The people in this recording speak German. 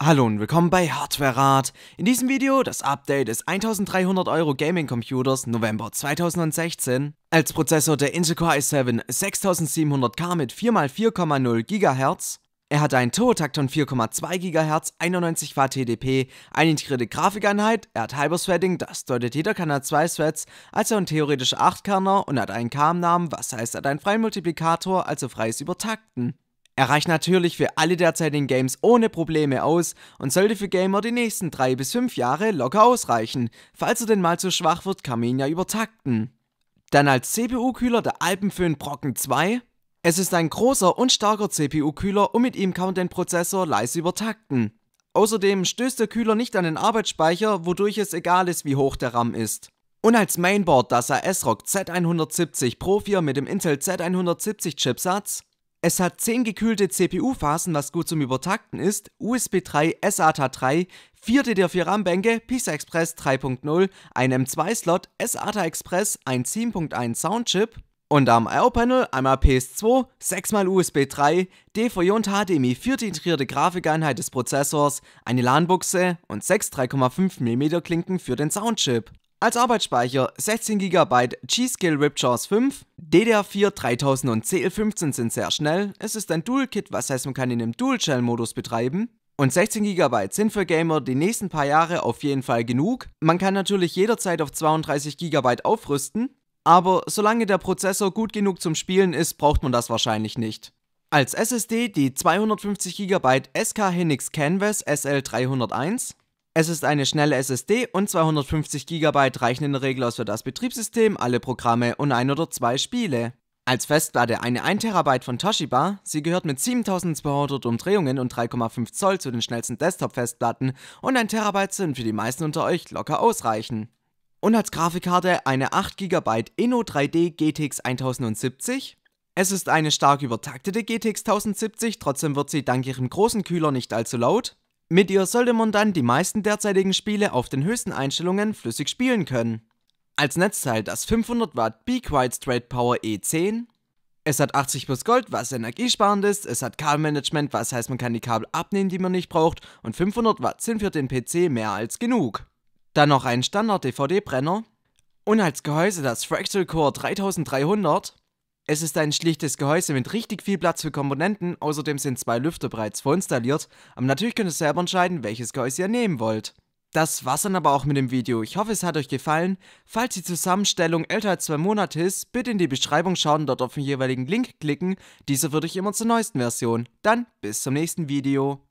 Hallo und willkommen bei Hardware Rat. In diesem Video das Update des 1300 Euro Gaming Computers November 2016. Als Prozessor der Intel Core i7 6700K mit 4x4,0 GHz. Er hat einen Turbotact von 4,2 GHz, 91 Watt TDP, eine integrierte Grafikeinheit, er hat hyper das bedeutet jeder kann Kanal zwei Threads, also einen theoretisch 8-Kerner und hat einen KM-Namen, was heißt, er hat einen freien Multiplikator, also freies Übertakten. Er reicht natürlich für alle derzeitigen Games ohne Probleme aus und sollte für Gamer die nächsten 3 bis 5 Jahre locker ausreichen. Falls er denn mal zu schwach wird, kann man ihn ja übertakten. Dann als CPU-Kühler der Alpenföhn Brocken 2. Es ist ein großer und starker CPU-Kühler und mit ihm kann man den Prozessor leise übertakten. Außerdem stößt der Kühler nicht an den Arbeitsspeicher, wodurch es egal ist, wie hoch der RAM ist. Und als Mainboard das ASRock Z170 Pro 4 mit dem Intel Z170 Chipsatz es hat 10 gekühlte CPU-Phasen, was gut zum Übertakten ist, USB 3, SATA 3, vierte der 4 RAM-Bänke, PISA Express 3.0, ein M2-Slot, SATA Express, ein 7.1 Soundchip und am I.O.-Panel einmal PS2, 6x USB 3, DVI und HDMI 4 integrierte Grafikeinheit des Prozessors, eine LAN-Buchse und 6 3,5mm Klinken für den Soundchip. Als Arbeitsspeicher 16 GB G-Skill Ripjaws 5, DDR4 3000 und CL15 sind sehr schnell, es ist ein Dual-Kit, was heißt man kann ihn im Dual-Channel-Modus betreiben und 16 GB sind für Gamer die nächsten paar Jahre auf jeden Fall genug. Man kann natürlich jederzeit auf 32 GB aufrüsten, aber solange der Prozessor gut genug zum Spielen ist, braucht man das wahrscheinlich nicht. Als SSD die 250 GB SK Hynix Canvas SL301, es ist eine schnelle SSD und 250 GB reichen in der Regel aus für das Betriebssystem, alle Programme und ein oder zwei Spiele. Als Festplatte eine 1 TB von Toshiba, sie gehört mit 7200 Umdrehungen und 3,5 Zoll zu den schnellsten Desktop-Festplatten und 1 TB sind für die meisten unter euch locker ausreichend. Und als Grafikkarte eine 8 GB Inno 3D GTX 1070. Es ist eine stark übertaktete GTX 1070, trotzdem wird sie dank ihrem großen Kühler nicht allzu laut. Mit ihr sollte man dann die meisten derzeitigen Spiele auf den höchsten Einstellungen flüssig spielen können. Als Netzteil das 500 Watt Be Quiet Straight Power E10. Es hat 80 plus Gold, was energiesparend ist. Es hat Kabelmanagement, was heißt man kann die Kabel abnehmen, die man nicht braucht. Und 500 Watt sind für den PC mehr als genug. Dann noch ein Standard DVD-Brenner. Und als Gehäuse das Fractal Core 3300. Es ist ein schlichtes Gehäuse mit richtig viel Platz für Komponenten, außerdem sind zwei Lüfter bereits vorinstalliert, aber natürlich könnt ihr selber entscheiden, welches Gehäuse ihr nehmen wollt. Das war's dann aber auch mit dem Video, ich hoffe es hat euch gefallen. Falls die Zusammenstellung älter als zwei Monate ist, bitte in die Beschreibung schauen dort auf den jeweiligen Link klicken, dieser wird euch immer zur neuesten Version. Dann bis zum nächsten Video.